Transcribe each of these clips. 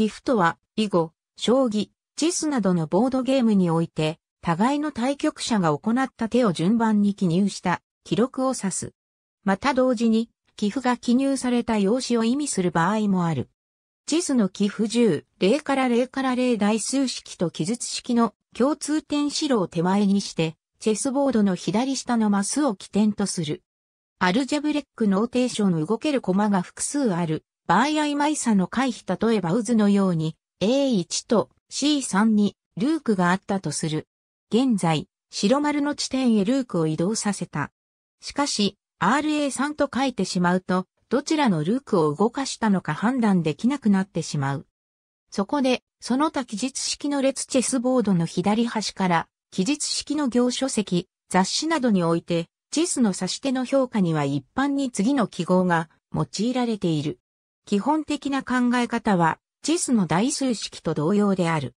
棋譜とは、囲碁、将棋、チスなどのボードゲームにおいて、互いの対局者が行った手を順番に記入した記録を指す。また同時に、寄付が記入された用紙を意味する場合もある。地図の寄付10、0から0から0代数式と記述式の共通点白を手前にして、チェスボードの左下のマスを起点とする。アルジャブレックノーテーション動ける駒が複数ある場合曖昧さの回避例えば渦のように A1 と C3 にルークがあったとする。現在、白丸の地点へルークを移動させた。しかし、RA3 と書いてしまうと、どちらのルークを動かしたのか判断できなくなってしまう。そこで、その他記述式の列チェスボードの左端から、記述式の行書籍、雑誌などにおいて、チェスの指し手の評価には一般に次の記号が用いられている。基本的な考え方は、地図の代数式と同様である。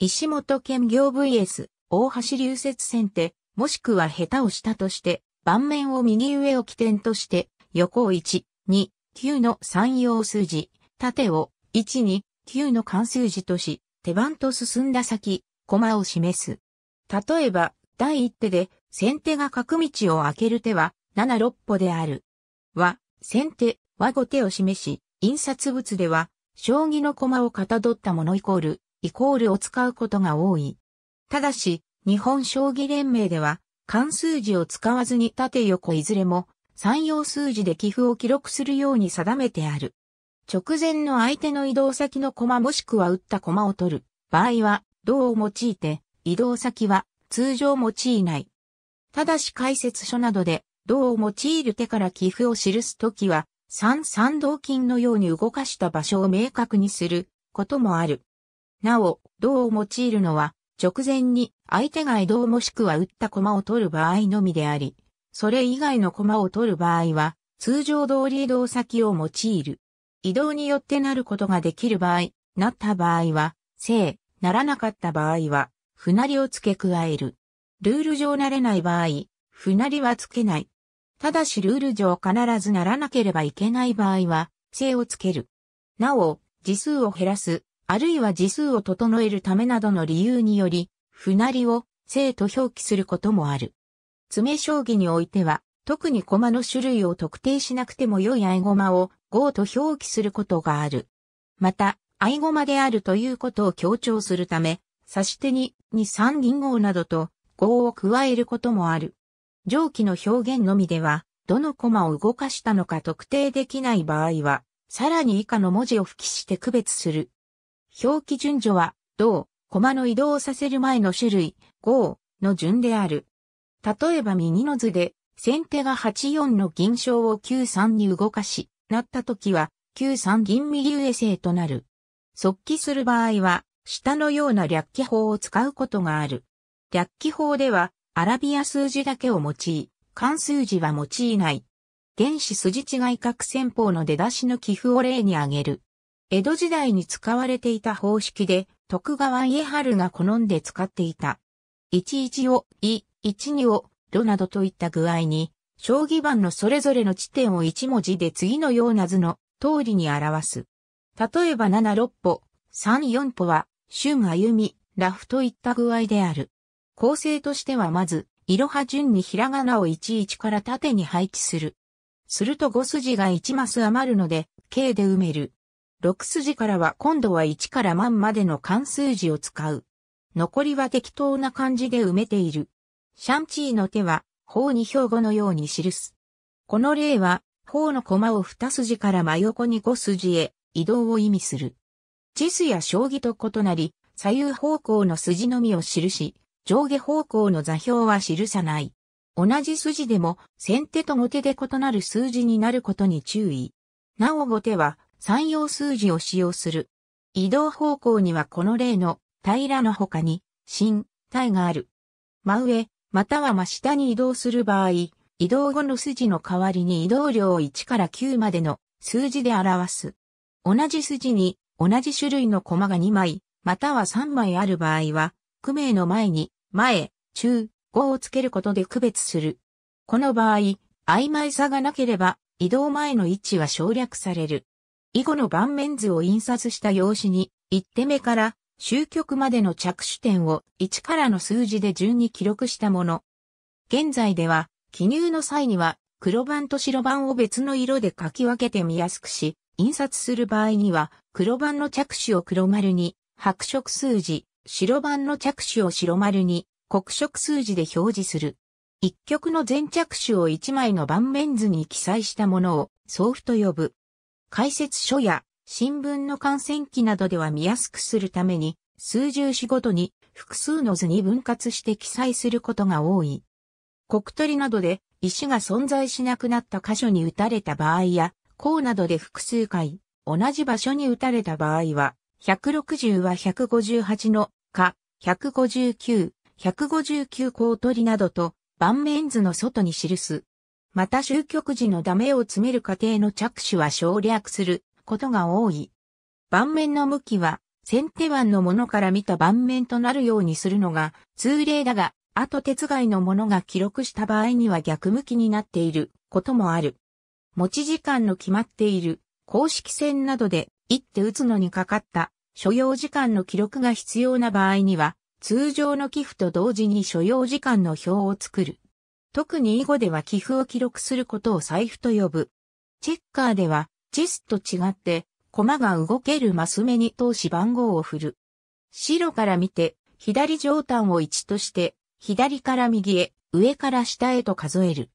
石本兼業 VS、大橋流雪線って、もしくは下手をしたとして、盤面を右上を起点として、横を1、2、9の3用数字、縦を1、2、9の関数字とし、手番と進んだ先、駒を示す。例えば、第一手で、先手が角道を開ける手は、7、6歩である。は、先手、和後手を示し、印刷物では、将棋の駒をかたどったものイコール、イコールを使うことが多い。ただし、日本将棋連盟では、関数字を使わずに縦横いずれも、三様数字で寄付を記録するように定めてある。直前の相手の移動先の駒もしくは打った駒を取る場合は、銅を用いて、移動先は通常用いない。ただし解説書などで、銅を用いる手から寄付を記すときは、三三同筋のように動かした場所を明確にすることもある。なお、銅を用いるのは、直前に相手が移動もしくは打った駒を取る場合のみであり、それ以外の駒を取る場合は、通常通り移動先を用いる。移動によってなることができる場合、なった場合は、正、ならなかった場合は、不なりを付け加える。ルール上なれない場合、不なりは付けない。ただしルール上必ずならなければいけない場合は、性をつける。なお、字数を減らす、あるいは字数を整えるためなどの理由により、不なりを性と表記することもある。詰将棋においては、特に駒の種類を特定しなくても良い合駒を合と表記することがある。また、合駒であるということを強調するため、指し手に2、3銀号などと合を加えることもある。上記の表現のみでは、どのコマを動かしたのか特定できない場合は、さらに以下の文字を付記して区別する。表記順序は、同、コマの移動させる前の種類、5の順である。例えば右の図で、先手が84の銀賞を93に動かし、なった時は、93銀右上正となる。即帰する場合は、下のような略記法を使うことがある。略記法では、アラビア数字だけを用い、漢数字は用いない。原始筋違い各戦法の出だしの寄付を例に挙げる。江戸時代に使われていた方式で、徳川家春が好んで使っていた。11を、い、12を、どなどといった具合に、将棋盤のそれぞれの地点を1文字で次のような図の通りに表す。例えば7、6歩、3、4歩は、春歩み、ラフといった具合である。構成としてはまず、いろは順にひらがなを11から縦に配置する。すると5筋が1マス余るので、K で埋める。6筋からは今度は1から万までの関数字を使う。残りは適当な感じで埋めている。シャンチーの手は、方に標語のように記す。この例は、方の駒を2筋から真横に5筋へ移動を意味する。地図や将棋と異なり、左右方向の筋のみを記し、上下方向の座標は記さない。同じ筋でも先手と後手で異なる数字になることに注意。なお後手は三要数字を使用する。移動方向にはこの例の平らの他に新、体がある。真上、または真下に移動する場合、移動後の筋の代わりに移動量を1から9までの数字で表す。同じ筋に同じ種類の駒が2枚、または3枚ある場合は、区名の前に前、中、後をつけることで区別する。この場合、曖昧さがなければ、移動前の位置は省略される。以後の盤面図を印刷した用紙に、1手目から終局までの着手点を1からの数字で順に記録したもの。現在では、記入の際には、黒板と白板を別の色で書き分けて見やすくし、印刷する場合には、黒板の着手を黒丸に、白色数字、白番の着手を白丸に黒色数字で表示する。一曲の全着手を一枚の盤面図に記載したものを送付と呼ぶ。解説書や新聞の感染記などでは見やすくするために、数十紙ごとに複数の図に分割して記載することが多い。国取などで石が存在しなくなった箇所に打たれた場合や、甲などで複数回同じ場所に打たれた場合は、160は158のか、159、159公取りなどと、盤面図の外に記す。また終局時のダメを詰める過程の着手は省略することが多い。盤面の向きは、先手腕のものから見た盤面となるようにするのが通例だが、手つがいのものが記録した場合には逆向きになっていることもある。持ち時間の決まっている公式戦などで一手打つのにかかった所要時間の記録が必要な場合には、通常の寄付と同時に所要時間の表を作る。特に囲碁では寄付を記録することを財布と呼ぶ。チェッカーでは、チェスと違って、駒が動けるマス目に通し番号を振る。白から見て、左上端を1として、左から右へ、上から下へと数える。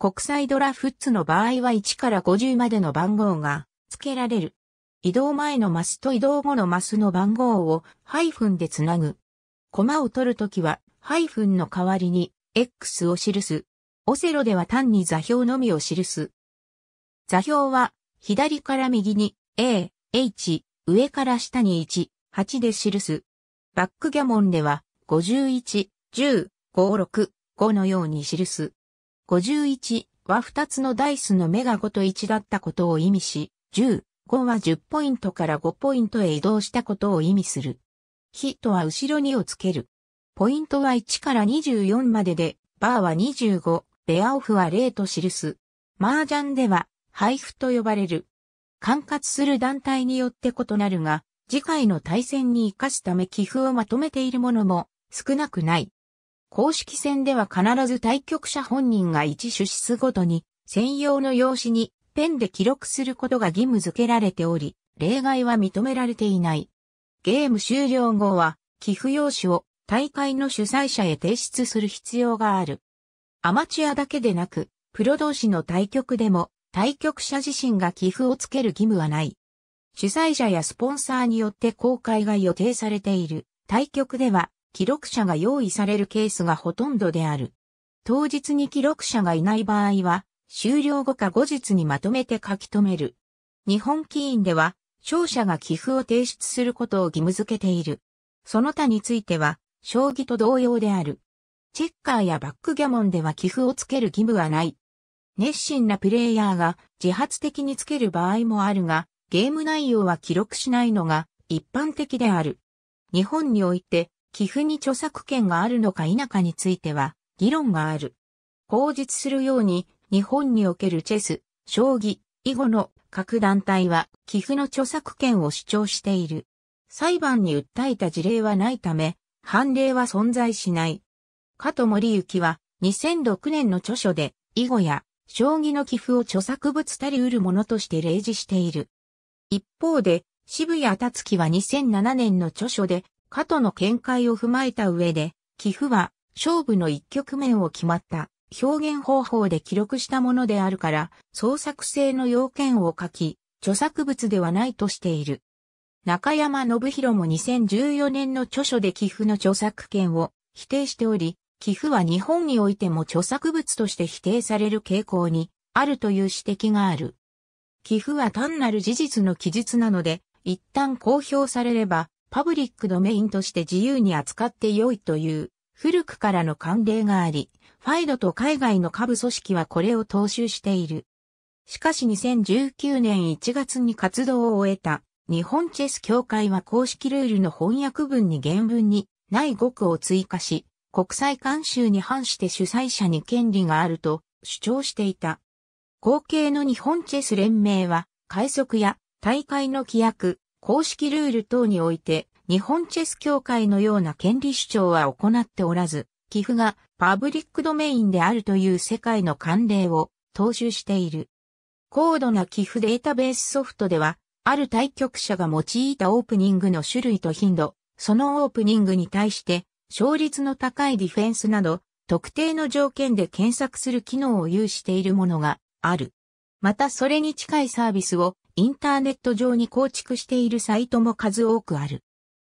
国際ドラフッツの場合は1から50までの番号が付けられる。移動前のマスと移動後のマスの番号をハイフンでつなぐ。コマを取るときはハイフンの代わりに X を記す。オセロでは単に座標のみを記す。座標は左から右に A、H、上から下に1、8で記す。バックギャモンでは51、10、56、5のように記す。51は2つのダイスの目が5と1だったことを意味し、10、5は10ポイントから5ポイントへ移動したことを意味する。ヒとは後ろにをつける。ポイントは1から24までで、バーは25、ベアオフは0と記す。麻雀では、配布と呼ばれる。管轄する団体によって異なるが、次回の対戦に活かすため寄付をまとめているものも少なくない。公式戦では必ず対局者本人が1主室ごとに専用の用紙にペンで記録することが義務付けられており、例外は認められていない。ゲーム終了後は、寄付用紙を大会の主催者へ提出する必要がある。アマチュアだけでなく、プロ同士の対局でも、対局者自身が寄付をつける義務はない。主催者やスポンサーによって公開が予定されている対局では、記録者が用意されるケースがほとんどである。当日に記録者がいない場合は、終了後か後日にまとめて書き留める。日本棋院では、勝者が寄付を提出することを義務付けている。その他については、将棋と同様である。チェッカーやバックギャモンでは寄付をつける義務はない。熱心なプレイヤーが自発的につける場合もあるが、ゲーム内容は記録しないのが一般的である。日本において、寄付に著作権があるのか否かについては、議論がある。口実するように、日本におけるチェス、将棋、囲碁の各団体は寄付の著作権を主張している。裁判に訴えた事例はないため、判例は存在しない。加藤森幸は2006年の著書で囲碁や将棋の寄付を著作物たり得るものとして例示している。一方で、渋谷達樹は2007年の著書で、加藤の見解を踏まえた上で、寄付は勝負の一局面を決まった表現方法で記録したものであるから、創作性の要件を書き、著作物ではないとしている。中山信弘も2014年の著書で寄付の著作権を否定しており、寄付は日本においても著作物として否定される傾向にあるという指摘がある。寄付は単なる事実の記述なので、一旦公表されれば、パブリックドメインとして自由に扱って良いという古くからの慣例があり、ファイドと海外の下部組織はこれを踏襲している。しかし2019年1月に活動を終えた日本チェス協会は公式ルールの翻訳文に原文にない語句を追加し、国際慣習に反して主催者に権利があると主張していた。後継の日本チェス連盟は、快速や大会の規約、公式ルール等において、日本チェス協会のような権利主張は行っておらず、寄付がパブリックドメインであるという世界の慣例を踏襲している。高度な寄付データベースソフトでは、ある対局者が用いたオープニングの種類と頻度、そのオープニングに対して、勝率の高いディフェンスなど、特定の条件で検索する機能を有しているものがある。またそれに近いサービスをインターネット上に構築しているサイトも数多くある。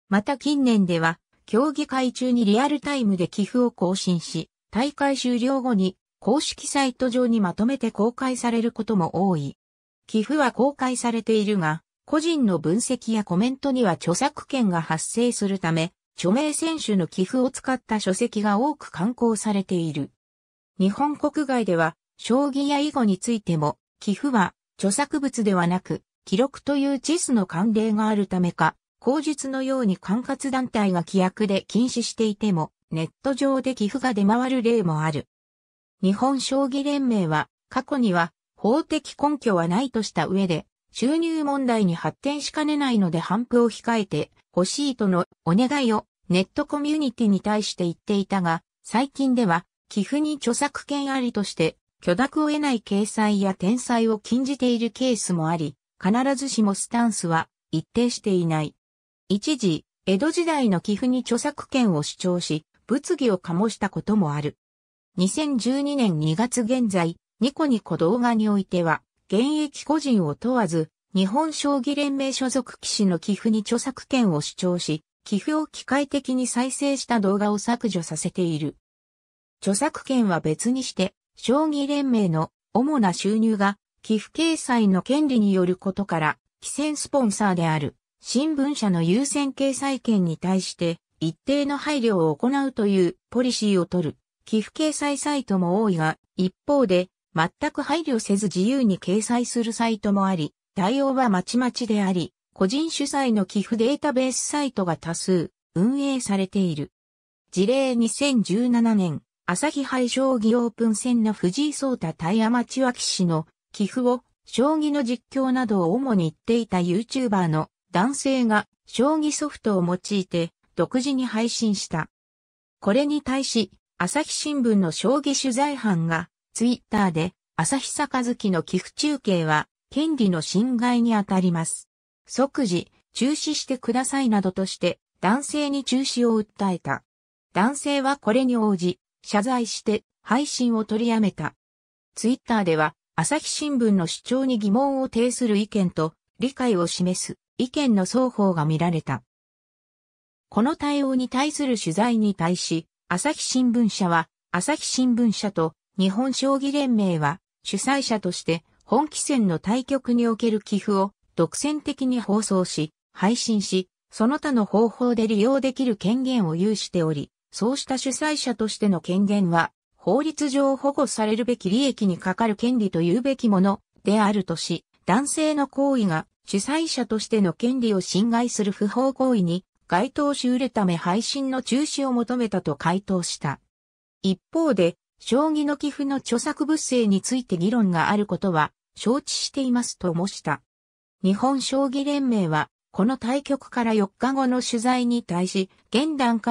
また近年では競技会中にリアルタイムで寄付を更新し、大会終了後に公式サイト上にまとめて公開されることも多い。寄付は公開されているが、個人の分析やコメントには著作権が発生するため、著名選手の寄付を使った書籍が多く刊行されている。日本国外では、将棋や囲碁についても、寄付は著作物ではなく、記録という地図の慣例があるためか、口述のように管轄団体が規約で禁止していても、ネット上で寄付が出回る例もある。日本将棋連盟は、過去には、法的根拠はないとした上で、収入問題に発展しかねないので反布を控えて欲しいとのお願いをネットコミュニティに対して言っていたが、最近では寄付に著作権ありとして許諾を得ない掲載や転載を禁じているケースもあり、必ずしもスタンスは一定していない。一時、江戸時代の寄付に著作権を主張し、物議を醸したこともある。2012年2月現在、ニコニコ動画においては、現役個人を問わず、日本将棋連盟所属騎士の寄付に著作権を主張し、寄付を機械的に再生した動画を削除させている。著作権は別にして、将棋連盟の主な収入が寄付掲載の権利によることから、既選スポンサーである。新聞社の優先掲載権に対して一定の配慮を行うというポリシーを取る寄付掲載サイトも多いが、一方で全く配慮せず自由に掲載するサイトもあり、対応はまちまちであり、個人主催の寄付データベースサイトが多数運営されている。事例2017年、朝日杯将棋オープン戦の藤井聡太対アマチュア騎士の寄付を将棋の実況などを主に言っていた YouTuber の男性が将棋ソフトを用いて独自に配信した。これに対し、朝日新聞の将棋取材班が、ツイッターで、朝日杯の寄付中継は、権利の侵害にあたります。即時、中止してくださいなどとして、男性に中止を訴えた。男性はこれに応じ、謝罪して、配信を取りやめた。ツイッターでは、朝日新聞の主張に疑問を呈する意見と、理解を示す意見の双方が見られた。この対応に対する取材に対し、朝日新聞社は、朝日新聞社と日本将棋連盟は、主催者として本棋戦の対局における寄付を独占的に放送し、配信し、その他の方法で利用できる権限を有しており、そうした主催者としての権限は、法律上保護されるべき利益にかかる権利と言うべきものであるとし、男性の行為が主催者としての権利を侵害する不法行為に該当しうるため配信の中止を求めたと回答した。一方で、将棋の寄付の著作物性について議論があることは承知していますと申した。日本将棋連盟は、この対局から4日後の取材に対し、現段階